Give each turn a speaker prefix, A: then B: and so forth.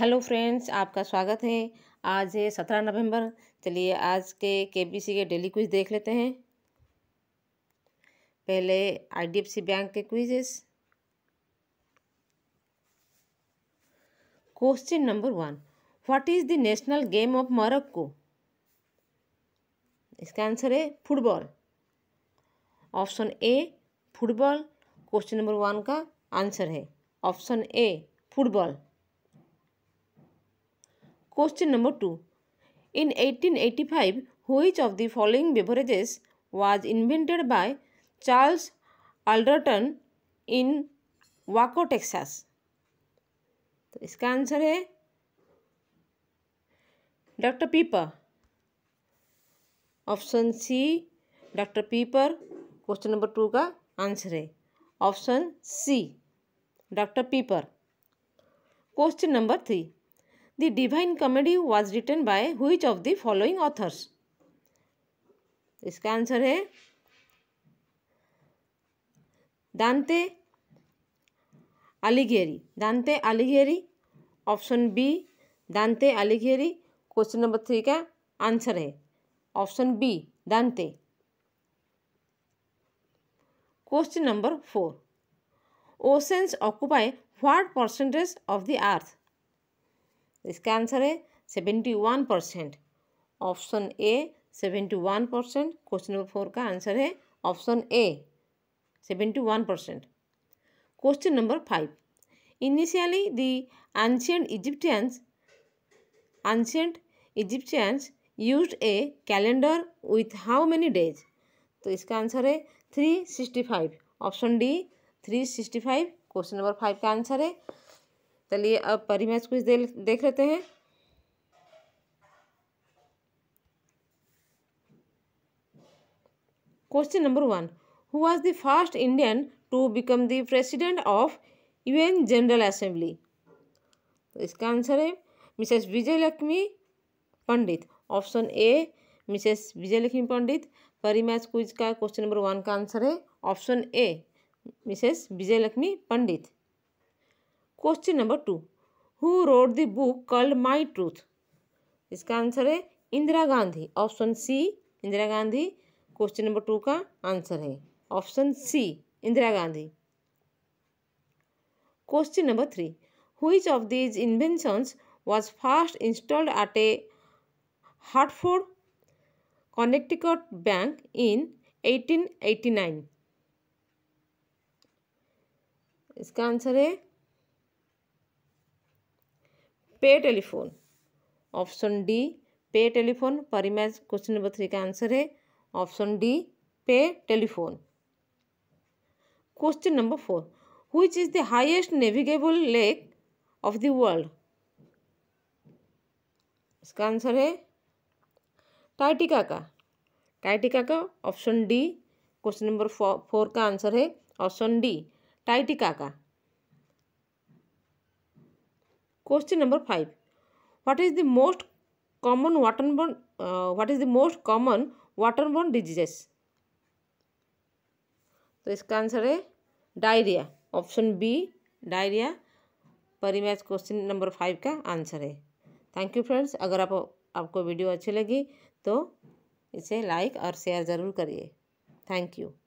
A: Hello friends आपका स्वागत है आज है सत्रह नवंबर चलिए आज के केबीसी के डेली क्विज देख लेते हैं पहले आईडीएफसी बैंक के quizzes question number one what is the national game of Morocco इसका आंसर है football option A football question number one का आंसर है option A football question number two in eighteen eighty five which of the following beverages was invented by Charles Alderton in Waco Texas तो इसका answer है Doctor Pepper option C doctor Pepper question number two का answer है option C doctor Pepper question number three The Divine Comedy was written by which of the following authors? इसका answer है दांते अलीघेरी दांते अलीघेरी option B दांते अलीघेरी question number three का answer है option B दांते question number four oceans occupy what percentage of the earth तो इसका आंसर है seventy one percent option A seventy one percent question number four का आंसर है option A seventy one percent question number five initially the ancient egyptians ancient egyptians used a calendar with how many days तो इसका answer है three sixty five option D three sixty five question number five का answer है चलिए अब match कुछ दे, देख लेते हैं question number one who was the first Indian to become the president of UN General Assembly तो इसका आंसर है Mrs Vijaya Lakshmi Pandit option A Mrs Vijaya Lakshmi Pandit Parimatch quiz का क्वेश्चन नंबर वन का आंसर है option A Mrs Vijaya Lakshmi Pandit question number two who wrote the book called My Truth इसका answer है Indira Gandhi option C Indira Gandhi question number two का answer है option C Indira Gandhi question number three which of these inventions was first installed at a Hartford Connecticut bank in eighteen eighty nine इसका answer है pay telephone option D pay telephone Parimatch question number three का answer है option D pay telephone question number four which is the highest navigable lake of the world इसका answer है Titicaca का Titicaca का option D question number four का answer है option D Titicaca का question number five is the most common water borne what is the most common water borne diseases तो इसका answer है डायरिया ऑप्शन बी डायरिया परिमैच question number five का answer है thank you friends अगर आप आपको वीडियो अच्छी लगी तो इसे लाइक और शेयर ज़रूर करिए थैंक यू